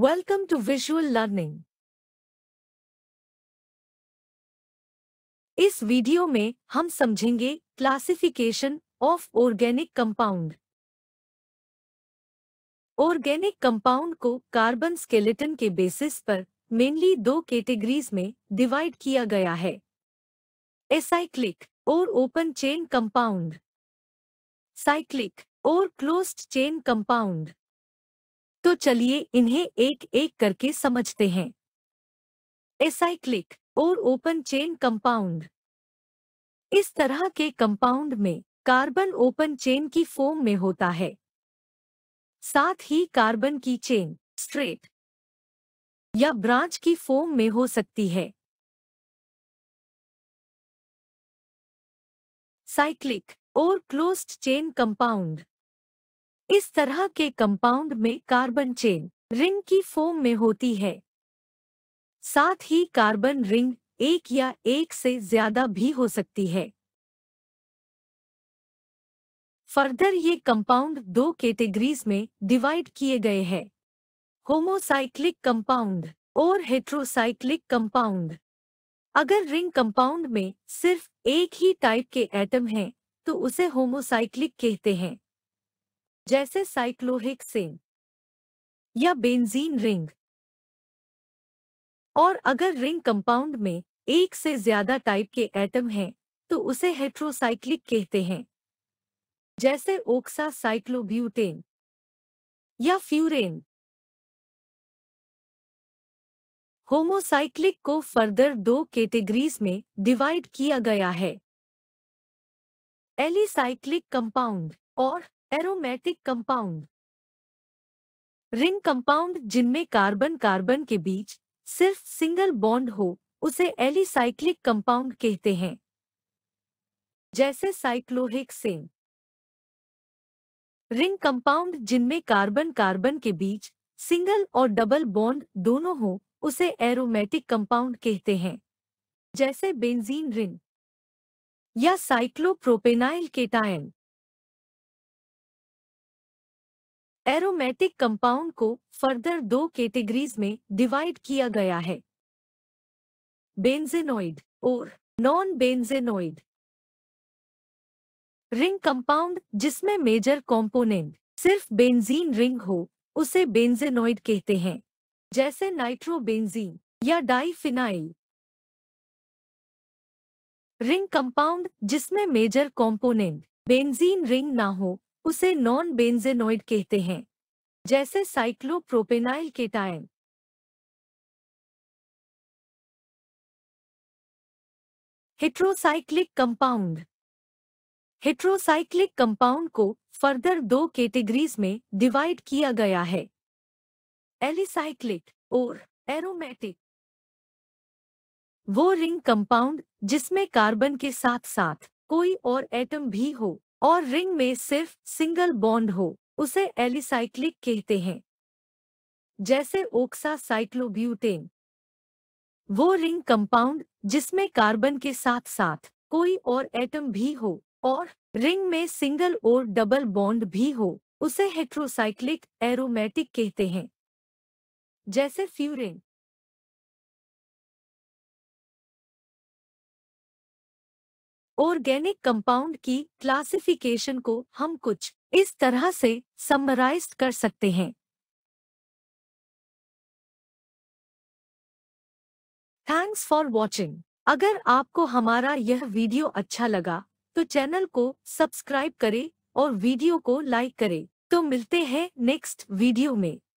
Welcome to Visual Learning. इस video में हम समझेंगे classification of organic compound organic compound को कार्बन स्केलेटन के बेसिस पर मेनली दो कैटेगरीज में डिवाइड किया गया है एसाइक्लिक और ओपन चेन कंपाउंड साइक्लिक और क्लोज्ड चेन कंपाउंड तो चलिए इन्हें एक एक करके समझते हैं एसाइक्लिक और ओपन चेन कंपाउंड इस तरह के कंपाउंड में कार्बन ओपन चेन की फॉर्म में होता है साथ ही कार्बन की चेन स्ट्रेट या ब्रांच की फॉर्म में हो सकती है साइक्लिक और क्लोज्ड चेन कंपाउंड इस तरह के कंपाउंड में कार्बन चेन रिंग की फॉर्म में होती है साथ ही कार्बन रिंग एक या एक से ज्यादा भी हो सकती है फर्दर ये कंपाउंड दो कैटेगरीज में डिवाइड किए गए हैं होमोसाइक्लिक कंपाउंड और हेट्रोसाइक्लिक कंपाउंड अगर रिंग कंपाउंड में सिर्फ एक ही टाइप के एटम हैं, तो उसे होमोसाइक्लिक कहते हैं जैसे साइक्लोहेक्सेन या बेंजीन रिंग और अगर रिंग कंपाउंड में एक से ज्यादा टाइप के एटम हैं तो उसे हेट्रोसाइक्लिक कहते हैं जैसे ओक्सा साइक्लोब्यूटेन या फ्यूरेन होमोसाइक्लिक को फर्दर दो कैटेगरीज में डिवाइड किया गया है एलिसाइक्लिक कंपाउंड और एरोमेटिक कंपाउंड रिंग कंपाउंड जिनमें कार्बन कार्बन के बीच सिर्फ सिंगल बॉन्ड हो उसे एलिसाइक्लिक कंपाउंड कहते हैं जैसे साइक्लोहेक्सेन रिंग कंपाउंड जिनमें कार्बन कार्बन के बीच सिंगल और डबल बॉन्ड दोनों हो उसे एरोमेटिक कंपाउंड कहते हैं जैसे बेंजीन रिंग या साइक्लोप्रोपेनाइल केटायन एरोमेटिक कंपाउंड को फर्दर दो कैटेगरीज में डिवाइड किया गया है बेंजेनोइड और नॉन बेंजेनोइड रिंग कंपाउंड जिसमें मेजर कंपोनेंट सिर्फ बेंजीन रिंग हो उसे बेंजेनोइड कहते हैं जैसे नाइट्रोबेंजीन या डाइफिनाइल रिंग कंपाउंड जिसमें मेजर कंपोनेंट बेंजीन रिंग ना हो उसे नॉन बेंजेनोइड कहते हैं जैसे cyclopropenyl cation heterocyclic compound heterocyclic compound को फर्दर दो कैटेगरीज में डिवाइड किया गया है एलिसाइक्लिक और एरोमेटिक वो रिंग कंपाउंड जिसमें कार्बन के साथ साथ कोई और एटम भी हो और रिंग में सिर्फ सिंगल बॉन्ड हो उसे एलिसाइक्लिक कहते हैं जैसे ओक्सा साइक्लोब्यूटेन वो रिंग कंपाउंड जिसमें कार्बन के साथ साथ कोई और एटम भी हो और रिंग में सिंगल और डबल बॉन्ड भी हो उसे हेट्रोसाइक्लिक एरोमेटिक कहते हैं जैसे फ्यूरिन ऑर्गेनिक कंपाउंड की क्लासिफिकेशन को हम कुछ इस तरह से समराइज कर सकते हैं थैंक्स फॉर वॉचिंग अगर आपको हमारा यह वीडियो अच्छा लगा तो चैनल को सब्सक्राइब करें और वीडियो को लाइक करें तो मिलते हैं नेक्स्ट वीडियो में